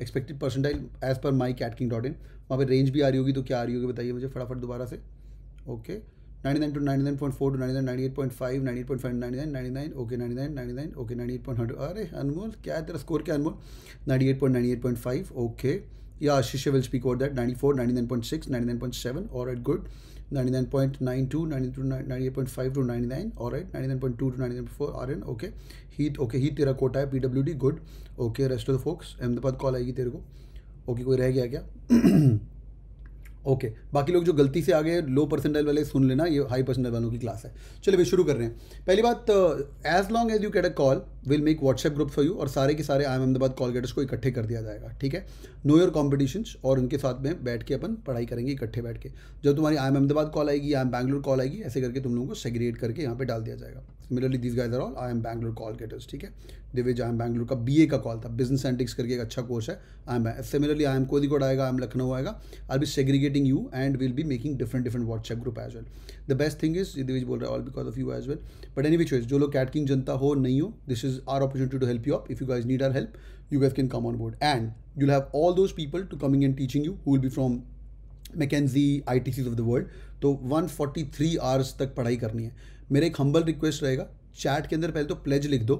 Expected percentile as per my CAT king dot in वहाँ पर range भी आ रही होगी तो क्या आ रही होगी बताइए मुझे फटाफट दोबारा से okay nine nine two nine nine point four two nine nine eight point five nine eight point five nine nine nine nine okay nine nine nine nine okay nine eight point hundred अरे अनमोल क्या है तेरा score क्या Anmol ninety eight point nine eight point five okay या Ashish will speak about that nine four nine nine point six nine nine point seven और eight good 99.92, 98.5 to 99, all right, 99.2 to 99.4, RN, okay, Heet okay Heet तेरा quota है P good okay rest of the folks Ahmedabad call आएगी तेरे को okay okay, कोई रह गया क्या ओके okay, बाकी लोग जो गलती से आ गए लो परसेंटेज वाले सुन लेना ये हाई परसेंटेज वालों की क्लास है चलिए भाई शुरू कर रहे हैं पहली बात as long as you get a call will make WhatsApp group for you और सारे के सारे I M Ahmedabad call getters को इकट्ठे कर दिया जाएगा ठीक है नो योर कॉम्पिटिशन और उनके साथ में बैठ के अपन पढ़ाई करेंगे इकट्ठे बैठ के जब तुम्हारी आई एम अहमदाबाद कॉल आएगी आई एम बैंगलोर कॉल आएगी ऐसे करके तुम लोगों को सेग्रीगेट करके यहाँ पे डाल दिया जाएगा similarly this guys are all I M Bangalore call getters ठीक है दिवेज आई एम बैंगलोर का बी का कॉल था बिजनेस एंटिक्स करके एक अच्छा कोर्स है I M similarly I M Kozhikode आएगा आई एम लखनऊ आएगा I be segregating you and will be making different different WhatsApp group as well the best thing is Divij बोल रहा है all because of you as well but any which जो लोग CAT king जनता हो नहीं हो this is our opportunity to help you up if you guys need our help you gas can come on board and you all those people to coming to teaching you teaching you be from McKinsey I T Cs of the world तो one forty three hours तक पढ़ाई करनी है मेरा एक humble request रहेगा chat के अंदर पहले तो प्लेज लिख दो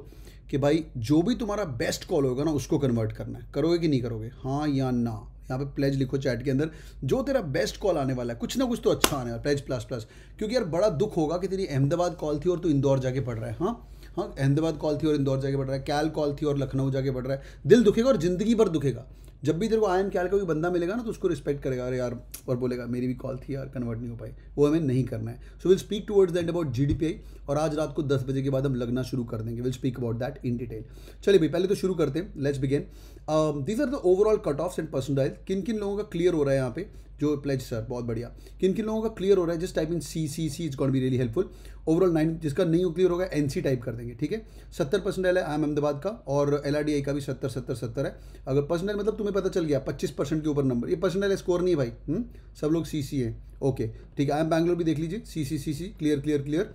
कि भाई जो भी तुम्हारा बेस्ट कॉल होगा ना उसको कन्वर्ट करना है करोगे कि नहीं करोगे हाँ या ना यहाँ पे प्लेज लिखो चैट के अंदर जो तेरा बेस्ट कॉल आने वाला है कुछ ना कुछ तो अच्छा आने वाला प्लेज प्लस प्लस क्योंकि यार बड़ा दुख होगा कि तेरी अहमदाबाद कॉल थी और तू इंदौर जाके पढ़ रहा है हाँ हाँ अहमदाबाद कॉल थी और इंदौर जाके पढ़ रहा है कैल कॉल थी और लखनऊ जाके पढ़ रहा है दिल दुखेगा और ज़िंदगी भर दुखेगा जब भी तेरे को आई एम कैल का कोई बंदा मिलेगा ना तो उसको रिस्पेक्ट करेगा अरे यार और बोलेगा मेरी भी कॉल थी यार कन्वर्ट नहीं हो पाई वो हमें नहीं करना है so will speak towards that about G D P और आज रात को दस बजे के बाद हम लगना शुरू कर देंगे will speak about that in detail चलिए भाई पहले तो शुरू करते हैं let's begin these are the overall cut offs and percentiles किन किन लोगों का क्लियर हो रहा है यहाँ पे जो प्लेज सर बहुत बढ़िया किन किन लोगों का क्लियर हो रहा है जिस type in C C C is got be really helpful overall nine जिसका नहीं क्लियर होगा एन सी टाइप कर देंगे ठीक है सत्तर percent L I M Ahmedabad का और एल आर डी आई का भी सत्तर सत्तर सत्तर है अगर परसेंटेज मतलब तुम्हें पता चल गया पच्चीस परसेंट के ऊपर नंबर ये परसेंटेज स्कोर नहीं है भाई हुँ? हम्म? सब लोग सी सी है ओके ठीक है आई एम बैंगलोर भी देख लीजिए C C C C clear clear clear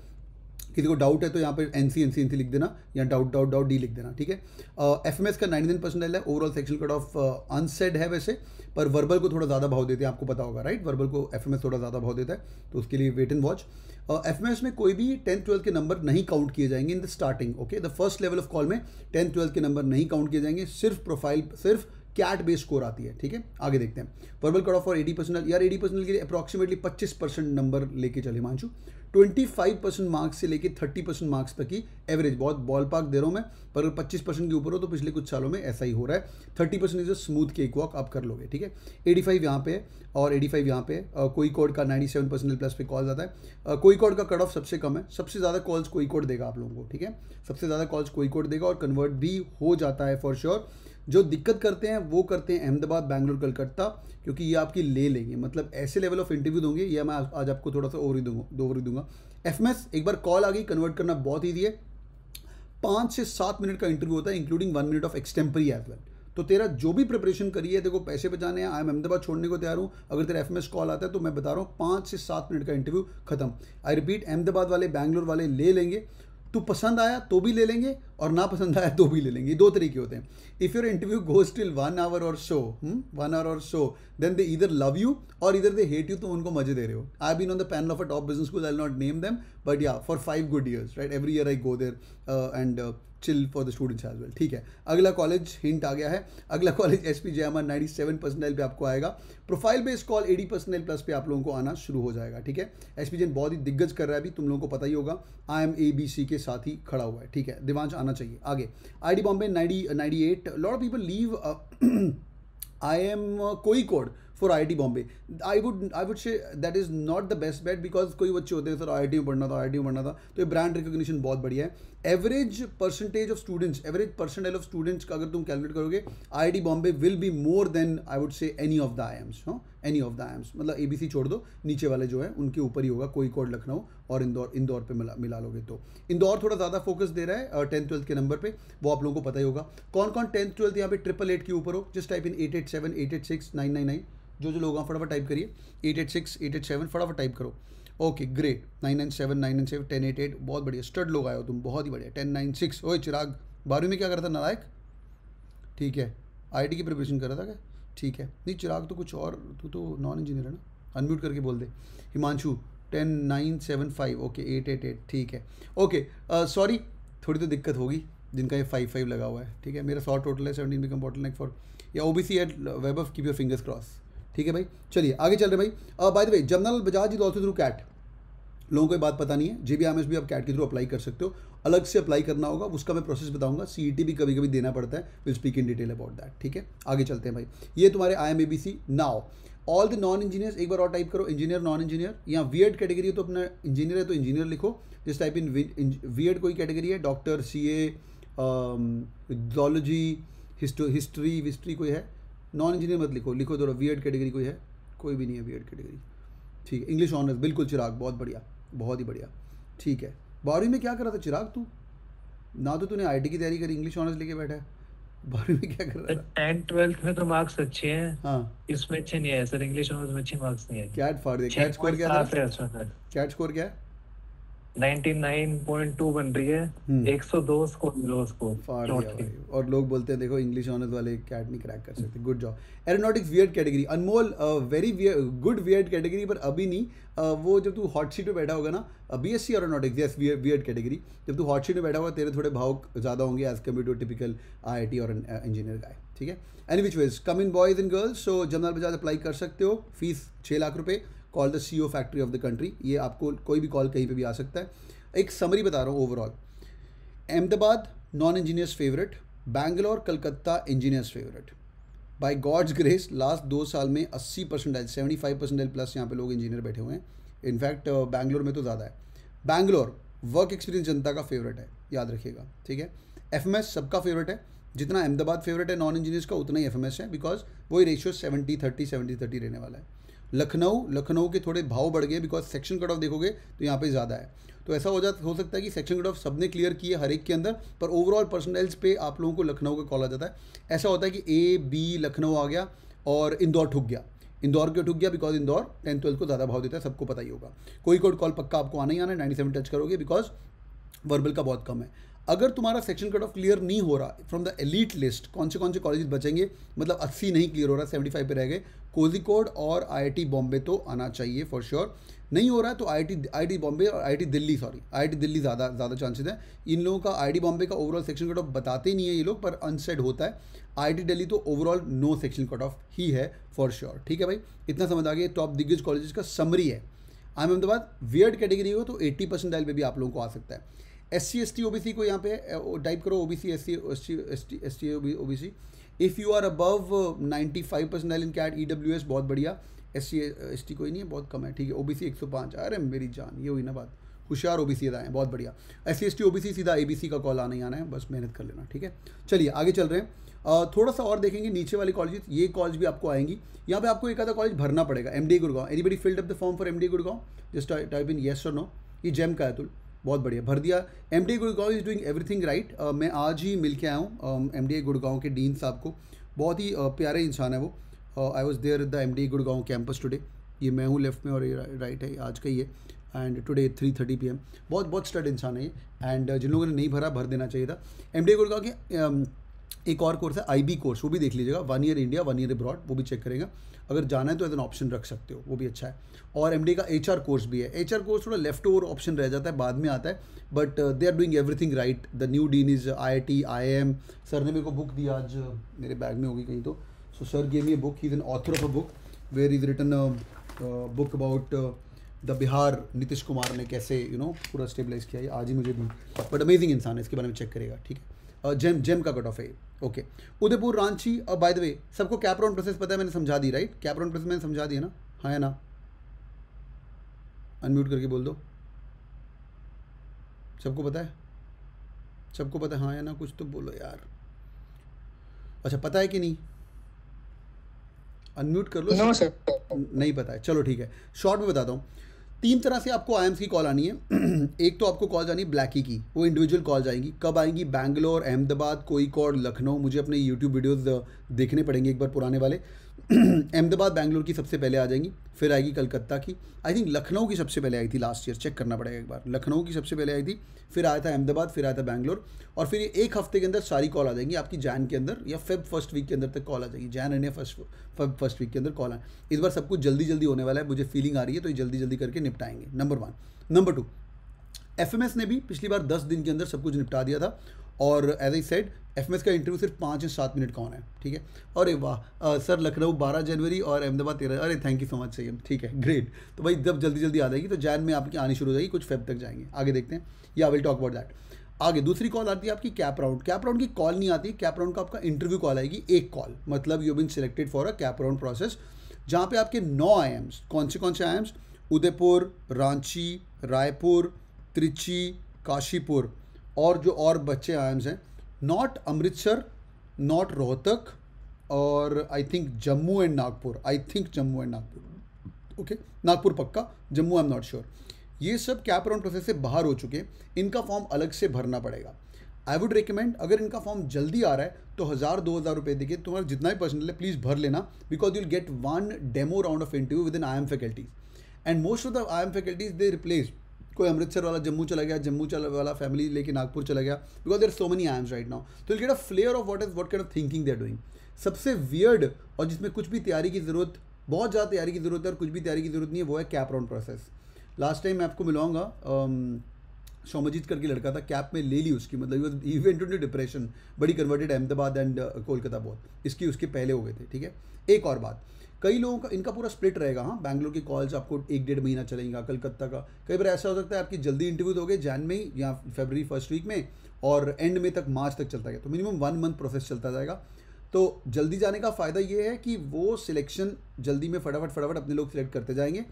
किसी को डाउट है तो यहाँ पर N C N C N C लिख देना या डाउट डाउट डाउट डी लिख देना ठीक है एफ एम एस का नाइन्टी नाइन परसेंट है overall section cut off unsaid है वैसे पर वर्बल को थोड़ा ज़्यादा भाव देते हैं आपको पता होगा राइट वर्बल को एफ एम एस थोड़ा ज़्यादा भाव देता है तो उसके लिए wait and watch F M S में कोई भी टेंथ ट्वेल्थ के नंबर नहीं काउंट किए जाएंगे in the starting okay the first level of call में टेंथ ट्वेल्थ के नंबर नहीं काउंट किए जाएंगे सिर्फ प्रोफाइल सिर्फ कैट बेस स्कोर आती है ठीक है आगे देखते हैं वर्बल कट ऑफ और एटी परसेंट यार एटी पर्सनल के लिए अप्रॉक्सीमेटली पच्चीस परसेंट नंबर लेके चले मांचू 25 परसेंट मार्क्स से लेकर 30 परसेंट मार्क्स तक की एवरेज बहुत बॉल पार्क दे रहा हूँ मैं पर अगर 25 परसेंट के ऊपर हो तो पिछले कुछ सालों में ऐसा ही हो रहा है 30 percent is smooth cake walk आप कर लोगे ठीक है 85 फाइव यहाँ पे है और 85 फाइव यहाँ पे है कोई कोड का 97 सेवन परसेंट प्लस पे कॉल आता है कोई कोड का कट ऑफ सबसे कम है सबसे ज़्यादा कॉल्स कोई कोड देगा आप लोगों को ठीक है सबसे ज़्यादा कॉल्स कोई कोड देगा और कन्वर्ट भी हो जाता है फॉर श्योर sure. जो दिक्कत करते हैं वो करते हैं अहमदाबाद बैंगलोर कलकत्ता क्योंकि ये आपकी ले लेंगे मतलब ऐसे लेवल ऑफ इंटरव्यू दूंगे ये मैं आज आपको थोड़ा सा ओवर ही दूंगा ओवर ही दूंगा एफ एक बार कॉल आ गई कन्वर्ट करना बहुत ईजी है पाँच से सात मिनट का इंटरव्यू होता है including one minute of extempore as well तो तेरा जो भी प्रिपरेशन करिए देखो पैसे बचाने हैं आई एम अहमदाबाद छोड़ने को तैयार हूँ अगर तेरा एफ कॉल आता है तो मैं बता रहा हूँ पाँच से सात मिनट का इंटरव्यू खत्म आई रिपीट अहमदाबाद वाले बैंगलोर वाले ले लेंगे तो पसंद आया तो भी ले लेंगे और ना पसंद आया तो भी ले लेंगे दो तरीके होते हैं if your interview goes till one hour और शो वन आवर और शो देन दे इधर लव यू और इधर दे हेट यू तो उनको मजे दे रहे हो I been on the panel of a top business school I not name them but yeah four five good years right every year I go there and chill for the students as well ठीक है अगला college hint आ गया है अगला college S P J R ninety seven percentile पे आपको आएगा profile based call eighty percentile plus पे आप लोगों को आना शुरू हो जाएगा ठीक है एस पी जैन बहुत ही दिग्गज कर रहा है अभी तुम लोगों को पता ही होगा आई एम ए बी सी के साथ ही खड़ा हुआ है ठीक है दिवांश आना चाहिए आगे I D Bombay ninety ninety eight lot of people leave I M कोई code for I T Bombay I would I would say that is not the best bet because कोई बच्चे होते हैं सर आई आई टी में पढ़ना था आई I T में पढ़ना था तो ये ब्रांड रिकोगशन बहुत बढ़िया है average percentage of students average percentage of students का अगर तुम कैलकुलेट करोगे I Bombay will be more than I would say any of the I Ms any of the I Ms मतलब ए छोड़ दो नीचे वाले जो है उनके ऊपर ही होगा कोई कोड लखनऊ और इंदौर इंदौर पे मिला मिला लोगे तो इंदौर थोड़ा ज़्यादा फोकस दे रहा है टेंथ ट्वेल्थ के नंबर पर वो आप लोगों को पता ही होगा कौन कौन टेंथ ट्वेल्थ यहाँ पे ट्रिपल एट के ऊपर हो जिस type in eight eight seven eight eight six nine nine nine जो जो लोग फटाफट टाइप करिए eight eight six eight eight seven फटाफट टाइप करो okay great nine nine seven nine nine seven ten eight eight बहुत बढ़िया स्टड लोग आए हो तुम बहुत ही बढ़िया टेन नाइन सिक्स ओए चिराग बारहवीं में क्या करता नायक ठीक है आई की प्रिपरेशन कर रहा था क्या ठीक है नहीं चिराग तो कुछ और तू तो नॉन इंजीनियर है ना अनम्यूट करके बोल दे Himanshu ten nine seven five okay eight eight eight ठीक है ओके सॉरी uh, थोड़ी तो दिक्कत होगी जिनका ये फाइव फाइव लगा हुआ है ठीक है मेरा सौ टोटल है seventeen become bottle neck for yeah O B C eight web of keep your fingers cross ठीक है भाई चलिए आगे चल रहे भाई by the way general Bajaj is also through CAT लोगों को बात पता नहीं है जे बी एम एस भी आप कैट के थ्रू अप्लाई कर सकते हो अलग से अप्लाई करना होगा उसका मैं प्रोसेस बताऊंगा सी ई टी भी कभी कभी देना पड़ता है will speak in detail about that ठीक है आगे चलते हैं भाई ये तुम्हारे I M A B C now all the non engineers एक बार और टाइप करो इंजीनियर नॉन इंजीनियर या वीएड कैटेगरी है तो अपना इंजीनियर है तो इंजीनियर लिखो जिस टाइप इन वीएड कोई कैटेगरी है doctor C A zoology history history कोई है नॉन इंजीनियर मत लिखो लिखो जरा वी कैटेगरी कोई है कोई भी नहीं है वी कैटेगरी ठीक है इंग्लिश ऑनर्स बिल्कुल चिराग बहुत बढ़िया बहुत ही बढ़िया ठीक है बारहवीं में क्या कर रहा था चिराग तू ना तो तूने आई की तैयारी करी इंग्लिश ऑनर्स लेके बैठा है बारहवीं में क्या कर रहा था टेंथ ट्वेल्थ में तो मार्क्स अच्छे हैं हाँ इसमें अच्छे नहीं है सर इंग्लिश ऑनर्स में अच्छे मार्क्स नहीं है कैट कैट स्कोर क्या कैट स्कोर क्या है 99.2 बन रही है 102 हम्म। स्कोर उसको और लोग बोलते हैं देखो इंग्लिश ऑनर्स वाले कैट नहीं क्रैक कर सकते good job aeronautics weird category Anmol very good weird category पर अभी नहीं वो जब तू हॉट सीट पे बैठा होगा ना B S C aeronautics yes weird category जब तू हॉट सीट पे बैठा होगा तेरे थोड़े भाव ज़्यादा होंगे as compared to typical I I T और इंजीनियर का ठीक है any which ways come in boys and girls so general Bajaj apply कर सकते हो फीस छः लाख रुपये call the C factory of the country ये आपको कोई भी कॉल कहीं पर भी आ सकता है एक समरी बता रहा हूँ overall Ahmedabad non engineers favourite Bangalore Calcutta engineers favourite by God's grace last दो साल में 80 L seventy five percent L plus यहाँ पे लोग इंजीनियर बैठे हुए हैं इनफैक्ट बैंगलोर में तो ज़्यादा है बैंगलोर वर्क एक्सपीरियंस जनता का फेवरेट है याद रखिएगा ठीक है एफ एम एस सबका फेवरेट है जितना अहमदाबाद फेवरेट है नॉन इंजीनियर्स का उतना ही एफ एम एस है बिकॉज वही ratio seventy thirty seventy thirty रहने वाला है लखनऊ लखनऊ के थोड़े भाव बढ़ गए बिकॉज सेक्शन कट ऑफ देखोगे तो यहाँ पे ज़्यादा है तो ऐसा हो जा हो सकता है कि सेक्शन कट ऑफ सब ने क्लियर किए हर एक के अंदर पर ओवरऑल पर्सनल्स पे आप लोगों को लखनऊ का कॉल आ जाता है ऐसा होता है कि ए बी लखनऊ आ गया और इंदौर ठुक गया इंदौर क्यों ठुक गया बिकॉज इंदौर टेंथ ट्वेल्थ को ज़्यादा भाव देता है सबको पता ही होगा कोई कोड कॉल पक्का आपको आना ही आना है नाइन्टी सेवन टच करोगे बिकॉज वर्बल का बहुत कम है अगर तुम्हारा सेक्शन कट ऑफ क्लियर नहीं हो रहा फ्रॉम द एलीट लिस्ट कौन से कौन से कॉलेज बचेंगे मतलब 80 नहीं क्लियर हो रहा 75 पर रह गए कोजिकोड और आईआईटी बॉम्बे तो आना चाहिए फॉर श्योर नहीं हो रहा है तो आईआईटी आईआईटी बॉम्बे और IIT Delhi sorry IIT Delhi ज़्यादा ज़्यादा चांसेज हैं इन लोगों का आई बॉम्बे का ओवरऑल सेक्शन कट ऑफ बताते नहीं है ये लोग पर अनसेड होता है आई दिल्ली तो overall no section cut off ही है फॉर श्योर ठीक है भाई इतना समझ आ गया टॉप तो दिग्गज कॉलेज का समरी है I M Ahmedabad weird category हो तो एट्टी परसेंट डायल भी आप लोगों को आ सकता है S C S T O B C को यहाँ पे टाइप करो O B C S C S T S T S T O B C if you are above ninety five L in CAT E W S बहुत बढ़िया S C S T कोई नहीं है बहुत कम है ठीक है ओ बी सी एक सौ पाँच अरे मेरी जान ये हुई ना बात होशियार ओ बी सी आए बहुत बढ़िया S C S T O B C सीधा ए बी सी का कॉल आना ही आना है बस मेहनत कर लेना ठीक है चलिए आगे चल रहे हैं थोड़ा सा और देखेंगे नीचे वाले कॉलेज ये कॉलेज भी आपको आएंगी यहाँ पे आपको एक आधा कॉलेज भरना पड़ेगा M D Gurgaon anybody filled up the form for M D Gurgaon just type in yes और नो ये जेम का है तुल तो बहुत बढ़िया भर दिया M D Gurgaon is doing everything right मैं आज ही मिल के आया हूँ एम डी गुड़गांव के डीन साहब को बहुत ही प्यारे इंसान है वो I was there the M D Gurgaon campus today ये मैं हूँ लेफ्ट में और ये राइट है आज का ही है and today three thirty P M बहुत बहुत स्टड इंसान है ये एंड जिन लोगों ने नहीं भरा भर देना चाहिए था एम डी गुड़गांव के एक और कोर्स है आई कोर्स वो भी देख लीजिएगा one year India one year abroad वो भी चेक करेगा अगर जाना है तो एज एन ऑप्शन रख सकते हो वो भी अच्छा है और एम का एच कोर्स भी है एच कोर्स थोड़ा लेफ्ट ओवर ऑप्शन रह जाता है बाद में आता है but they are doing everything right the new dean is I T I M sir ने मेरे को बुक दी आज uh, मेरे बैग में होगी कहीं तो सो सर गेम ये book is an author of a book where is written book about the Bihar Nitish Kumar ने कैसे यू नो पूरा स्टेबलाइज किया है आज ही मुझे भी बट अमेजिंग इंसान है इसके बारे में चेक करेगा ठीक है जेम uh, जेम का कट ऑफ है ओके उदयपुर रांची और बाय द वे सबको कैपरॉन प्रोसेस पता है मैंने समझा दी राइट कैपरॉन प्रोसेस मैंने समझा दी है ना हाँ है ना अनम्यूट करके बोल दो सबको पता है सबको पता है हाँ या ना कुछ तो बोलो यार अच्छा पता है कि नहीं अनम्यूट कर लो नहीं पता है चलो ठीक है शॉर्ट में बताता हूँ तीन तरह से आपको आई की कॉल आनी है एक तो आपको कॉल आनी है ब्लैकी की वो इंडिविजुअल कॉल आएंगी कब आएंगी बैंगलोर अहमदाबाद कोई लखनऊ मुझे अपने यूट्यूब वीडियोज़ uh, देखने पड़ेंगे एक बार पुराने वाले अहमदाबाद बैंगलोर की सबसे पहले आ जाएंगी फिर आएगी कलकत्ता की आई थिंक लखनऊ की सबसे पहले आई थी लास्ट ईयर चेक करना पड़ेगा एक बार लखनऊ की सबसे पहले आई थी फिर आया था अहमदाबाद फिर आया था बैंगलोर और फिर ये एक हफ्ते के अंदर सारी कॉल आ जाएंगी आपकी जैन के अंदर या फेब फर्स्ट वीक के अंदर तक कॉल आ जाएगी Jan end first Feb first week के अंदर कॉल आए इस बार सब कुछ जल्दी जल्दी होने वाला है मुझे फीलिंग आ रही है तो ये जल्दी जल्दी करके निपटाएंगे number one number two F ने भी पिछली बार दस दिन के अंदर सब कुछ निपटा दिया था और as I said F M S का इंटरव्यू सिर्फ पाँच या सात मिनट कौन है ठीक है अरे वाह सर लखनऊ बारह जनवरी और अहमदाबाद तेरह अरे थैंक यू सो मच सही ठीक है ग्रेट तो भाई जब जल्दी जल्दी आ जाएगी तो जैन में आपकी आनी शुरू हो जाएगी कुछ फेब तक जाएंगे आगे देखते हैं या विल टॉक अबाउट दैट आगे दूसरी कॉल आती है आपकी कैप राउंड कैप राउंड की कॉल नहीं आती कैप राउंड का आपका इंटरव्यू कॉल आएगी एक कॉल मतलब you been selected for a CAP round process जहाँ पे आपके नौ आई एम्स कौन से कौन से आई एम्स उदयपुर रांची रायपुर त्रिची काशीपुर और जो और बच्चे आयम्स हैं नॉट अमृतसर नॉट रोहतक और I think Jammu and Nagpur I think Jammu and Nagpur okay Nagpur पक्का Jammu I am not sure ये सब कैप राउंड प्रोसेस से बाहर हो चुके हैं इनका फॉर्म अलग से भरना पड़ेगा आई वुड रिकमेंड अगर इनका फॉर्म जल्दी आ रहा है तो हज़ार दो हज़ार रुपये देखिए तुम्हारा जितना भी पर्सनल है प्लीज़ भर लेना because you'll get one demo round of interview within I M faculties and most of the I M faculties they replace कोई अमृतसर वाला जम्मू चला गया जम्मू चला वाला फैमिली लेके नागपुर चला गया because there so money arms right now to get a flair of what is what kind of thinking they're doing सबसे वियर्ड और जिसमें कुछ भी तैयारी की ज़रूरत बहुत ज़्यादा तैयारी की ज़रूरत है और कुछ भी तैयारी की ज़रूरत नहीं है वो है CAP round process last time मैं आपको मिलाऊंगा शोमजीत um, करके लड़का था कैप में ले ली उसकी मतलब इवेंट टू डिप्रेशन बड़ी converted Ahmedabad and uh, Kolkata बहुत इसकी उसके पहले हो गए थे ठीक है एक और बात कई लोगों का इनका पूरा स्प्लिट रहेगा हाँ बैंगलोर की कॉल्स आपको एक डेढ़ महीना चलेगा कलकत्ता का कई बार ऐसा हो सकता है आपकी जल्दी इंटरव्यू दोगे जैन में ही या फेबररी फर्स्ट वीक में और एंड में तक मार्च तक चलता गया तो मिनिमम वन मंथ प्रोसेस चलता जाएगा तो जल्दी जाने का फ़ायदा ये है कि वो सिलेक्शन जल्दी में फटाफट फटाफट अपने लोग सिलेक्ट करते जाएंगे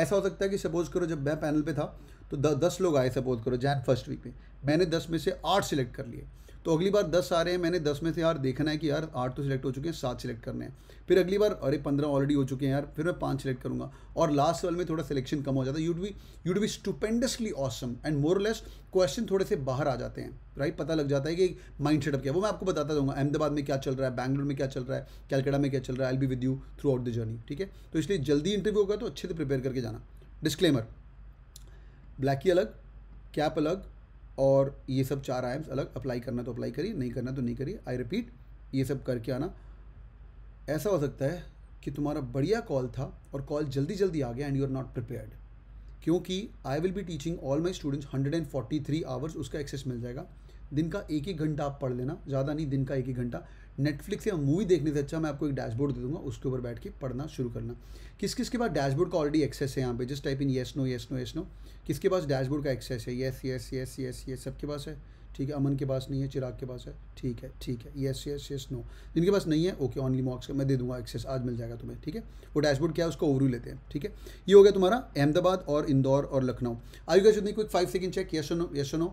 ऐसा हो सकता है कि सपोज़ करो जब मैं पैनल पे था तो द, दस लोग आए सपोज करो जैन फर्स्ट वीक में मैंने दस में से आठ सिलेक्ट कर लिए तो अगली बार दस आ रहे हैं मैंने दस में से यार देखना है कि यार आठ तो सिलेक्ट हो चुके हैं सात सिलेक्ट करने हैं फिर अगली बार अरे पंद्रह ऑलरेडी हो चुके हैं यार फिर मैं पाँच सिलेक्ट करूँगा और लास्ट लेवल में थोड़ा सिलेक्शन कम हो जाता है you'd be you'd be stupendously awesome and more less question थोड़े से बाहर आ जाते हैं राइट पता लग जाता है कि माइंड सेटअप क्या वो मैं आपको बताता दूंगा अहमदाबाद में क्या चल रहा है बैंगलोर में क्या चल रहा है कैलकाटा में क्या चल रहा है I be with you throughout the journey ठीक है तो इसलिए जल्दी इंटरव्यू होगा तो अच्छे से प्रिपेयर करके जाना डिस्क्लेमर ब्लैक की अलग कैप अलग और ये सब चार आयम्स अलग अप्लाई करना तो अप्लाई करिए नहीं करना तो नहीं करिए आई रिपीट ये सब करके आना ऐसा हो सकता है कि तुम्हारा बढ़िया कॉल था और कॉल जल्दी जल्दी आ गया and you are not prepared क्योंकि I will be teaching all my students hundred and three hours उसका एक्सेस मिल जाएगा दिन का एक एक घंटा आप पढ़ लेना ज़्यादा नहीं दिन का एक एक घंटा नेटफ्लिक्स या मूवी देखने से अच्छा मैं आपको एक डैशबोर्ड दे दूंगा उसके ऊपर बैठ के पढ़ना शुरू करना किस किस के पास डैशबोर्ड का ऑलरेडी एक्सेस है यहाँ पे just type in yes no yes no yes no किसके पास डैशबोर्ड का एक्सेस है येस येस येस येस ये सबके पास है ठीक है अमन के पास नहीं है चिराग के पास है ठीक है ठीक है येस येस येस नो जिनके पास नहीं है ओके ऑनली मार्क्स मैं दे दूंगा एक्सेस आज मिल जाएगा तुम्हें ठीक है वो डैशबोर्ड क्या है उसका ओवरू लेते हैं ठीक है ये हो गया तुम्हारा अहमदाबाद और इंदौर और लखनऊ आयु गैस उतनी quick five second check yes no yes no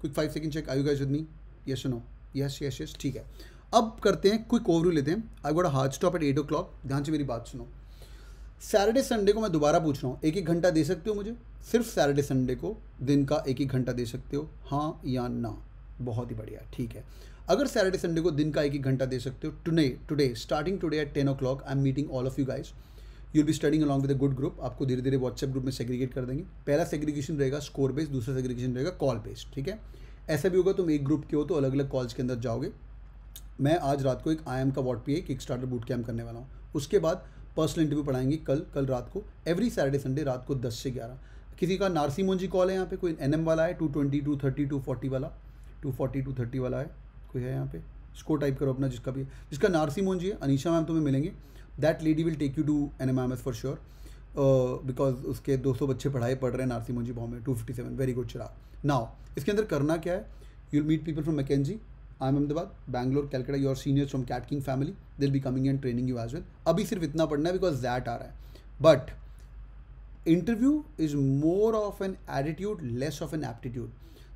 quick five second check आयु गैस उतनी yes no yes yes yes ठीक है अब करते हैं क्विक ओवरू लेते हैं I got hard stop at eight o'clock ध्यान से मेरी बात सुनो सैटरडे संडे को मैं दोबारा पूछ रहा हूँ एक एक घंटा दे सकते हो मुझे सिर्फ सैटरडे संडे को दिन का एक ही घंटा दे सकते हो हाँ या ना बहुत ही बढ़िया ठीक है अगर सैटरडे संडे को दिन का एक ही घंटा दे सकते हो today today starting today at ten o'clock I am meeting all of you guys you be studying along with a good group आपको धीरे धीरे व्हाट्सएप ग्रुप में सेग्रीगेट कर देंगे पहला सेग्रीगेशन रहेगा स्कोर बेस्ड दूसरा सेग्रीगेशन रहेगा कॉल बेस्ड ठीक है ऐसा भी होगा तुम एक ग्रुप के हो तो अलग अलग कॉल्स के अंदर जाओगे मैं आज रात को एक आई का वॉट पी एक स्टार्टर बूट कैम्प करने वाला हूँ उसके बाद पर्सनल इंटरव्यू पढ़ाएंगे कल कल रात को एवरी सैटरडे संडे रात को दस से ग्यारह किसी का नारसी मुंजी कॉल है यहाँ पे कोई एनएम वाला है two twenty two thirty two forty वाला टू फोर्टी टू थर्टी वाला है कोई है यहाँ पे इसको टाइप करो अपना जिसका भी जिसका नारसी मुंजी है अनिशा मैम तुम्हें मिलेंगे that lady will take you to N M M S for sure because उसके दो सौ बच्चे पढ़ाई पढ़ रहे हैं Narsee Monjee Bombay two fifty seven very good Chirag now इसके अंदर करना क्या है you'll meet people from McKinsey I M Ahmedabad Bangalore Calcutta your seniors from CAT king family will be coming and training you as well अभी सिर्फ इतना पढ़ना है बिकॉज दैट आ रहा है but interview is more of an attitude less of an aptitude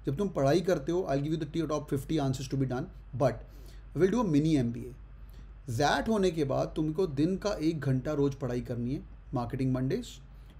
जब तुम पढ़ाई करते हो I give you the top fifty answers to be done but will do a mini M B A जैट होने के बाद तुमको दिन का एक घंटा रोज पढ़ाई करनी है मार्केटिंग मंडेज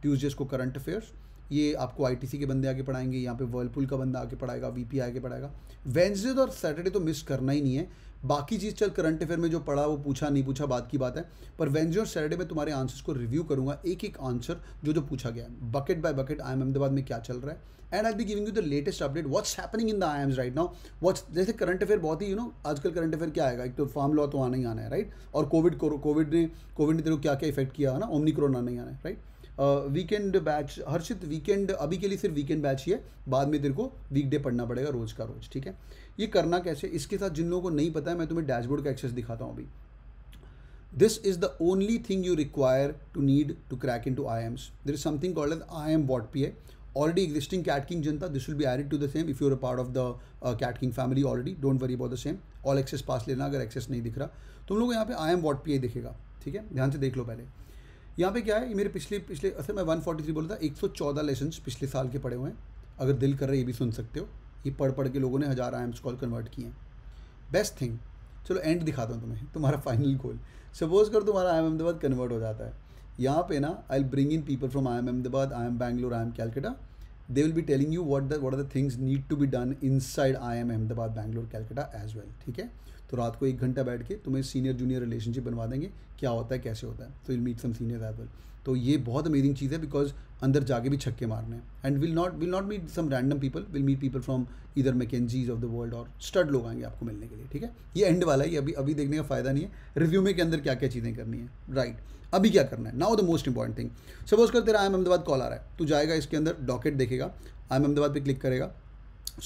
ट्यूजडेज को करंट अफेयर्स ये आपको आईटीसी के बंदे आके पढ़ाएंगे यहाँ पे वर्लपूल का बंदा आके पढ़ाएगा वीपी आके पढ़ाएगा वेंसडे तो और सैटरडे तो मिस करना ही नहीं है बाकी चीज़ चल करंट अफेयर में जो पढ़ा वो पूछा नहीं पूछा बात की बात है पर वेंसडे और सैटरडे में तुम्हारे आंसर्स को रिव्यू करूंगा एक एक आंसर जो जो पूछा गया है bucket by bucket I M Ahmedabad में क्या चल रहा है and I be giving you the latest update what's happening in the I Ms right now what's जैसे करंट अफेयर बहुत ही यू नो आजकल करंट अफेयर क्या आएगा एक तो फार्म लॉ तो आना ही आना है राइट और कोविड कोविड ने कोविड ने तेरे को क्या क्या इफेक्ट किया है ना ओमनिक्रोन आना ही आना है right weekend batch Harshit weekend अभी के लिए सिर्फ वीकेंड बैच ही है बाद में तेरे को वीकडे पढ़ना पड़ेगा रोज का रोज ठीक है ये करना कैसे इसके साथ जिन लोगों को नहीं पता है मैं तुम्हें डैशबोर्ड का एक्सेस दिखाता हूँ अभी this is the only thing you require to need to crack into I Ms there is something called as I M वॉट P A already existing CAT king जनता this will be added to the same if you a part of the CAT king family already don't worry about the same all access pass लेना अगर access नहीं दिख रहा तुम लोग यहाँ पे आई एम वॉट पी ए दिखेगा ठीक है ध्यान से देख लो पहले यहाँ पे क्या है ये मेरे पिछले पिछले असल मैं 143 बोला था 114 लेसन पिछले साल के पढ़े हुए हैं अगर दिल कर रहे ये भी सुन सकते हो ये पढ़ पढ़ के लोगों ने हज़ार आई एम्स कॉल कन्वर्ट किए हैं बेस्ट थिंग चलो एंड दिखाता हूँ तुम्हें तुम्हारा फाइनल गोल सपोज कर तुम्हारा आई एम अहमदाबाद कन्वर्ट हो जाता है यहाँ पे ना I will bring in people from I M Ahmedabad I M Bangalore I M Calcutta they will be telling you what the what are the things need to be done inside I M Ahmedabad Bangalore Calcutta as well ठीक है तो रात को एक घंटा बैठ के तुम्हें सीनियर जूनियर रिलेशनशिप बनवा देंगे क्या होता है कैसे होता है तो will meet some senior as well तो ये बहुत अमेजिंग चीज़ है बिकॉज अंदर जाके भी छक्के मारने and will not will not meet some random people will meet people from इधर मैकेजीज ऑफ द वर्ल्ड और स्टड लोग आएंगे आपको मिलने के लिए ठीक है ये एंड वाला है अभी अभी देखने का फ़ायदा नहीं है रिव्यू में के अंदर क्या क्या चीज़ें करनी है राइट right. अभी क्या करना है now the most important thing suppose कर तेरा आई एम अहमदाबाद कॉल आ रहा है तू जाएगा इसके अंदर डॉकेट देखेगा आई एम अहमदाबाद पर क्लिक करेगा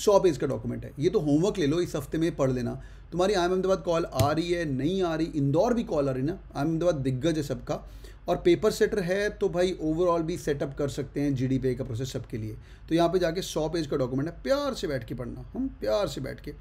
सौ पेज का डॉक्यूमेंट है ये तो होमवर्क ले लो इस हफ्ते में पढ़ लेना तुम्हारी आई एम अहमदाबाद कॉल आ रही है नहीं आ रही इंदौर भी कॉल आ रही ना आई एम अहमदाबाद दिग्गज है सबका और पेपर सेटर है तो भाई ओवरऑल भी सेटअप कर सकते हैं जी का प्रोसेस सबके लिए तो यहाँ पे जाके सौ पेज का डॉक्यूमेंट है प्यार से बैठ के पढ़ना हम प्यार से बैठ के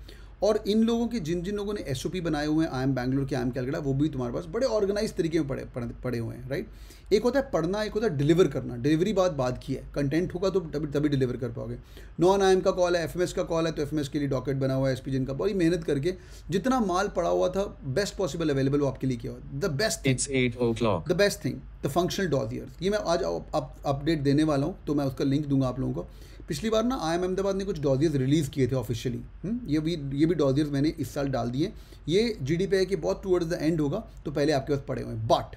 और इन लोगों के जिन जिन लोगों ने एस बनाए हुए हैं आई एम बैंगलोर के आई एम कैलकटा वो भी तुम्हारे पास बड़े ऑर्गेनाइज तरीके में पढ़े पढ़े हुए हैं राइट एक होता है पढ़ना एक होता है डिलीवर करना डिलीवरी बात बात की है कंटेंट होगा तो तभी तभी डिलीवर कर पाओगे नॉन आई एम का कॉल है एफ का कॉल है तो एफ के लिए डॉकेट बना हुआ है एस पी का बड़ी मेहनत करके जितना माल पड़ा हुआ था बेस्ट पॉसिबल अवेलेबल वो आपके लिए किया हुआ the best it's eight o'clock the best thing the functional dossier ये मैं आज अपडेट देने वाला हूँ तो मैं उसका लिंक दूंगा आप लोगों को पिछली बार ना आई एम अहमदाबाद ने कुछ डॉजियर्स रिलीज़ किए थे ऑफिशियली हम्म, ये भी ये भी डॉजियर्स मैंने इस साल डाल दिए ये जी डी कि बहुत टूवर्ड्स द एंड होगा तो पहले आपके पास पड़े हुए हैं but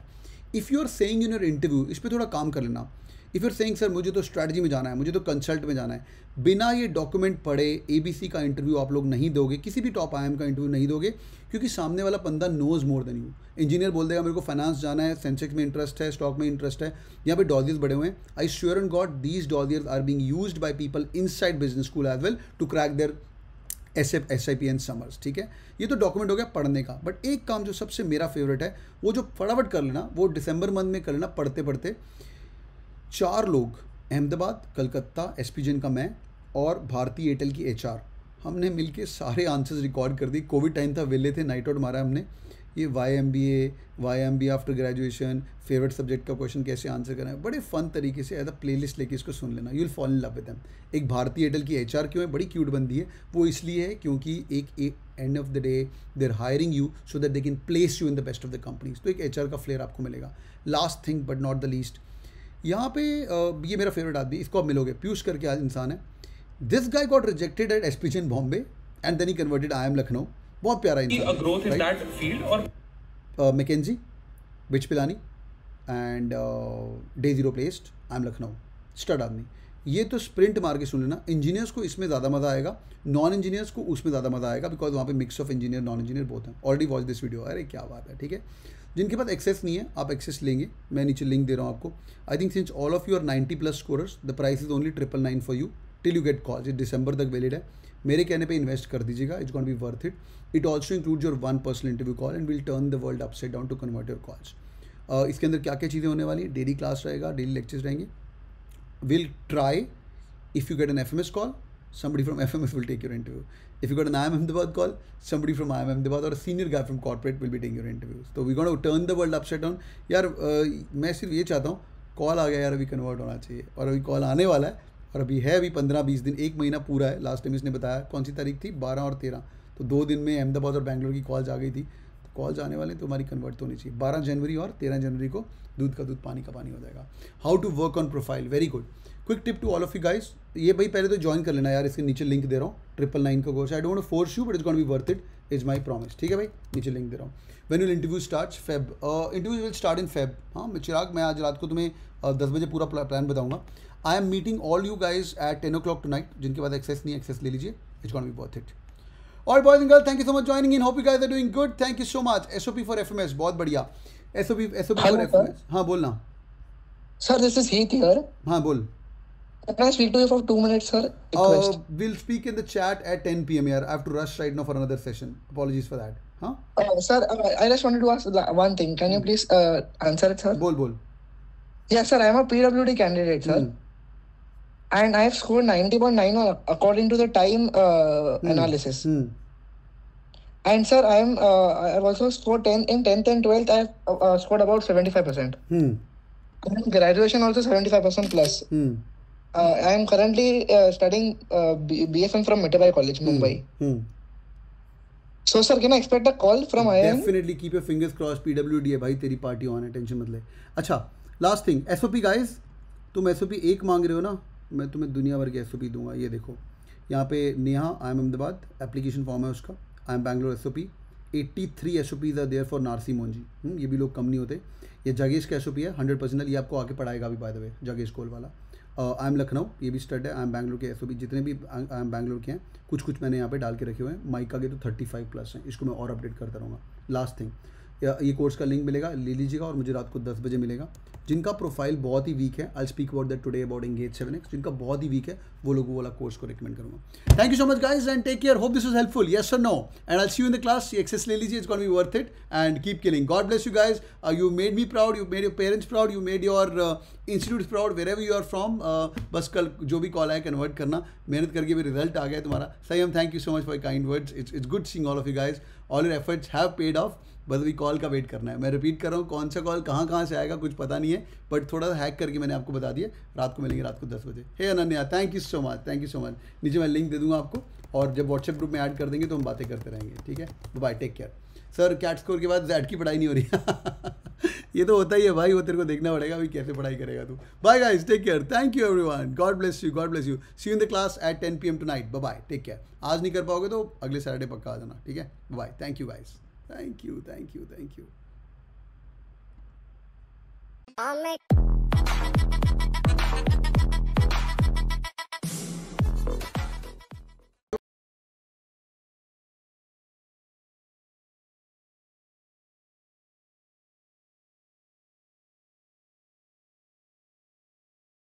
if you are saying in your interview इस पर थोड़ा काम कर लेना इफ़ यूर सेइंग सर मुझे तो स्ट्रैटेजी में जाना है मुझे तो कंसल्ट में जाना है बिना ये डॉक्यूमेंट पढ़े ए का इंटरव्यू आप लोग नहीं दोगे किसी भी टॉप आई का इंटरव्यू नहीं दोगे क्योंकि सामने वाला बंदा knows more than you engineer बोल देगा मेरे को फाइनेंस जाना है सेंसेक्स में इंटरेस्ट है स्टॉक में इंटरेस्ट है यहाँ पे डॉजियर्स बड़े हुए हैं I sure and god these dossiers are being used by people inside business school as well to crack their S F S I P N summers ठीक है ये तो डॉक्यूमेंट हो गया पढ़ने का बट एक काम जो सबसे मेरा फेवरेट है वो जो फटाफट कर लेना वो डिसंबर मंथ में कर लेना पढ़ते पढ़ते चार लोग अहमदाबाद कलकत्ता एस का मैं और भारतीय एयरटेल की एच हमने मिल सारे आंसर्स रिकॉर्ड कर दिए कोविड टाइम था वेले थे नाइट आउट मारा हमने ये why M B A why M B after graduation favourite subject का क्वेश्चन कैसे आंसर करना है बड़े फन तरीके से एज अ प्ले लिस्ट लेके इसको सुन लेना you will fall in love with them एक भारतीय एयरटेल की एच आर क्यों है बड़ी क्यूट बनती है वो इसलिए है क्योंकि एक end of the day they are hiring you so that they can place you in the best of the companies तो एक एच आर का फ्लेयर आपको मिलेगा last thing but not the least यहाँ पे ये मेरा फेवरेट आदमी इसको आप मिलोगे पीयूष करके इंसान है this guy got rejected at SPG in Bombay and then he converted I M Lucknow बहुत प्यारा इंसान McKinsey BITS Pilani and day zero placed I M Lucknow stud आदमी ये तो स्प्रिंट मार के सुन लेना इंजीनियर्स को इसमें ज़्यादा मज़ा आएगा नॉन इंजीनियर्स को उसमें ज़्यादा मज़ा आएगा बिकॉज वहाँ पे mix of engineer non engineer बहुत हैं ऑलरेडी वॉच दिस वीडियो अरे क्या बात है ठीक है जिनके पास एक्सेस नहीं है आप एक्सेस लेंगे मैं नीचे लिंक दे रहा हूँ आपको I think since all of you are ninety plus scorers the price is only triple nine for you till you get call ये दिसंबर तक वैलिड है मेरे कहने पे इन्वेस्ट कर दीजिएगा it's gonna be worth it it also include your one person interview call and will turn the world upside down to convert your calls इसके अंदर क्या क्या चीज़ें होने वाली हैं डेली क्लास रहेगा डेली लेक्चर्स रहेंगे will try if you get an F M S call somebody from FMF will take your interview. If you got an IIM Ahmedabad call, somebody from IIM Ahmedabad or a senior guy from corporate will be taking your interviews. So we're going to turn the world upside down. यार मैं सिर्फ ये चाहता हूँ call आ गया यार अभी convert होना चाहिए और अभी कॉल आने वाला है और अभी है अभी पंद्रह बीस दिन एक महीना पूरा है लास्ट टाइम इसने बताया कौन सी तारीख थी बारह और तेरह तो दो दिन में अहमदाबाद और बैंगलोर की कॉल्स आ गई थी तो कॉल्स आने वाले तो हमारी कन्वर्ट तो होनी चाहिए बारह जनवरी और तेरह जनवरी को दूध का दूध पानी का पानी हो जाएगा how to work on profile very good quick tip to all of you guys ये भाई पहले तो ज्वाइन कर लेना यार इसके नीचे लिंक दे रहा हूँ ट्रिपल नाइन का course I don't force you but is gonna be worth it is my promise ठीक है भाई नीचे लिंक दे रहा हूँ when will interview start Feb interview will start in Feb हाँ मैं चिराग मैं आज रात को तुम्हें uh, दस बजे पूरा प्लान बताऊंगा I am meeting all you guys at ten o'clock tonight जिनके पास एक्सेस नहीं एक्सेस ले लीजिए it's gonna be worth it और boys and girl thank you so much joining in hope you guys are doing good thank you so much SOP for FMS बहुत बढ़िया SOP SOP for FMS हां बोलना sir this is Heet here हां बोल Can I speak to you for two minutes, sir? Uh, Request. Uh, we'll speak in the chat at 10 p.m. here. I have to rush right now for another session. Apologies for that. Huh? Uh, sir, uh, I just wanted to ask one thing. Can you hmm. please uh, answer it, sir? Bol, bol. Yes, sir. I am a PWD candidate, sir. Mm. And I have scored 90.9 according to the time uh, mm. analysis. Mm. And sir, I am uh, I have also scored 10 in 10th and 12th. I have uh, uh scored about 75%. Mm. And graduation also 75% plus. Mm Uh, I am currently uh, studying uh, BFM from metabai College, hmm. Mumbai. Hmm. So sir, can I expect a call from IIM? Definitely keep your fingers crossed. PWD hai bhai teri party on है tension मत ले अच्छा last thing S O तुम S O एक मांग रहे हो ना मैं तुम्हें दुनिया भर के एस ओ दूंगा ये देखो यहाँ पे Neha I M Ahmedabad application form है उसका I M Bangalore S O P eighty three S O Ps are there for Narsee Monjee ये भी लोग कम नहीं होते ये जगेश का एस ओ पी है हंड्रेड परसेंट ये आपको आके पढ़ाएगा भी बाय द वे जगेश कोल वाला आई एम लखनऊ ये भी स्टड है आई एम बैंगलोर के एस जितने भी आई एम बैंगलोर के हैं कुछ कुछ मैंने यहाँ पे डाल के रखे हुए हैं माइका के तो थर्टी फाइव प्लस हैं इसको मैं और अपडेट करता रहूँगा लास्ट थिंग ये कोर्स का लिंक मिलेगा ले लीजिएगा और मुझे रात को दस बजे मिलेगा जिनका प्रोफाइल बहुत ही वीक है I speak about that today about engage seven X जिनका बहुत ही वीक है वो लोगों वाला कोर्स को रिकमेंड करूँगा thank you so much guys and take care hope this is helpful yes और no and I see you in the class access ले लीजिए it's gonna be worth it and keep killing God bless you guys you made me proud you made your parents proud you made your institute proud wherever you are from बस कल जो भी call आया convert करना मेहनत करके भी result आ गया तुम्हारा सही हम thank you so much for kind words it's it's good seeing all of you guys all your efforts have paid off बस अभी कॉल का वेट करना है मैं रिपीट कर रहा हूँ कौन सा कॉल कहाँ कहाँ से आएगा कुछ पता नहीं है बट थोड़ा हैक करके मैंने आपको बता दिया रात को मिलेंगे रात को दस बजे hey Ananya thank you so much thank you so much नीचे मैं लिंक दे दूँगा आपको और जब व्हाट्सएप ग्रुप में ऐड कर देंगे तो हम बातें करते रहेंगे ठीक है bye take care sir CAT score के बाद जैड की पढ़ाई नहीं हो रही ये तो होता ही है भाई वो तेरे को देखना पड़ेगा अभी कैसे पढ़ाई करेगा तू bye guys take care thank you everyone God bless you God bless you see in the class at ten P M tonight bye take care आज नहीं कर पाओगे तो अगले सैटरडे पक्का आ जाना ठीक है bye thank you guys Thank you, thank you, thank you. I'll make